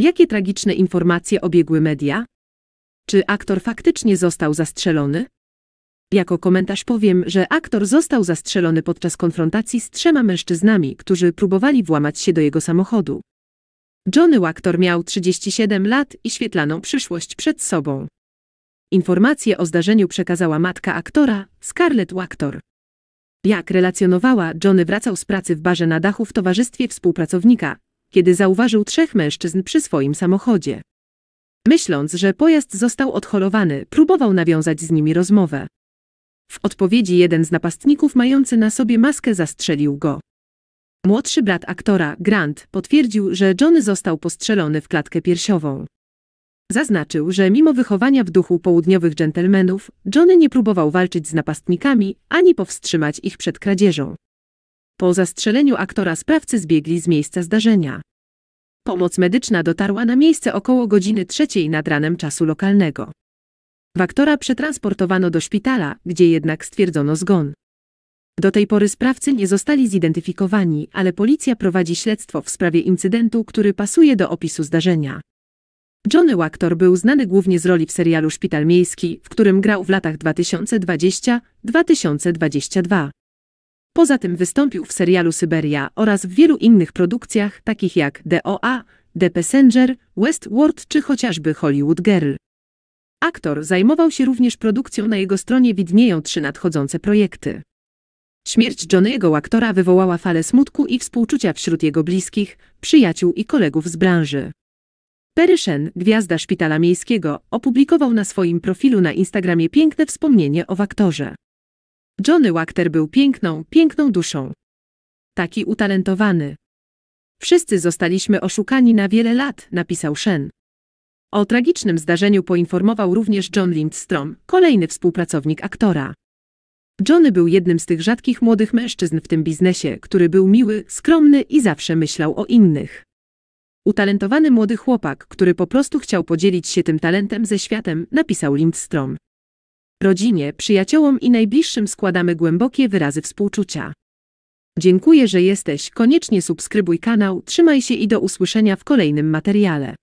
Jakie tragiczne informacje obiegły media? Czy aktor faktycznie został zastrzelony? Jako komentarz powiem, że aktor został zastrzelony podczas konfrontacji z trzema mężczyznami, którzy próbowali włamać się do jego samochodu. Johnny Waktor miał 37 lat i świetlaną przyszłość przed sobą. Informacje o zdarzeniu przekazała matka aktora, Scarlett Waktor. Jak relacjonowała, Johnny wracał z pracy w barze na dachu w towarzystwie współpracownika, kiedy zauważył trzech mężczyzn przy swoim samochodzie. Myśląc, że pojazd został odholowany, próbował nawiązać z nimi rozmowę. W odpowiedzi jeden z napastników mający na sobie maskę zastrzelił go. Młodszy brat aktora, Grant, potwierdził, że Johnny został postrzelony w klatkę piersiową. Zaznaczył, że mimo wychowania w duchu południowych dżentelmenów, Johnny nie próbował walczyć z napastnikami ani powstrzymać ich przed kradzieżą. Po zastrzeleniu aktora sprawcy zbiegli z miejsca zdarzenia. Pomoc medyczna dotarła na miejsce około godziny trzeciej nad ranem czasu lokalnego. Waktora przetransportowano do szpitala, gdzie jednak stwierdzono zgon. Do tej pory sprawcy nie zostali zidentyfikowani, ale policja prowadzi śledztwo w sprawie incydentu, który pasuje do opisu zdarzenia. Johnny Waktor był znany głównie z roli w serialu Szpital Miejski, w którym grał w latach 2020-2022. Poza tym wystąpił w serialu Syberia oraz w wielu innych produkcjach, takich jak DOA, The Passenger, Westworld czy chociażby Hollywood Girl. Aktor zajmował się również produkcją, na jego stronie widnieją trzy nadchodzące projekty. Śmierć Johnny'ego aktora wywołała falę smutku i współczucia wśród jego bliskich, przyjaciół i kolegów z branży. Peryszen, gwiazda szpitala miejskiego, opublikował na swoim profilu na Instagramie piękne wspomnienie o aktorze. Johnny Wachter był piękną, piękną duszą. Taki utalentowany. Wszyscy zostaliśmy oszukani na wiele lat, napisał Shen. O tragicznym zdarzeniu poinformował również John Lindstrom, kolejny współpracownik aktora. Johnny był jednym z tych rzadkich młodych mężczyzn w tym biznesie, który był miły, skromny i zawsze myślał o innych. Utalentowany młody chłopak, który po prostu chciał podzielić się tym talentem ze światem, napisał Lindstrom rodzinie, przyjaciołom i najbliższym składamy głębokie wyrazy współczucia. Dziękuję, że jesteś, koniecznie subskrybuj kanał, trzymaj się i do usłyszenia w kolejnym materiale.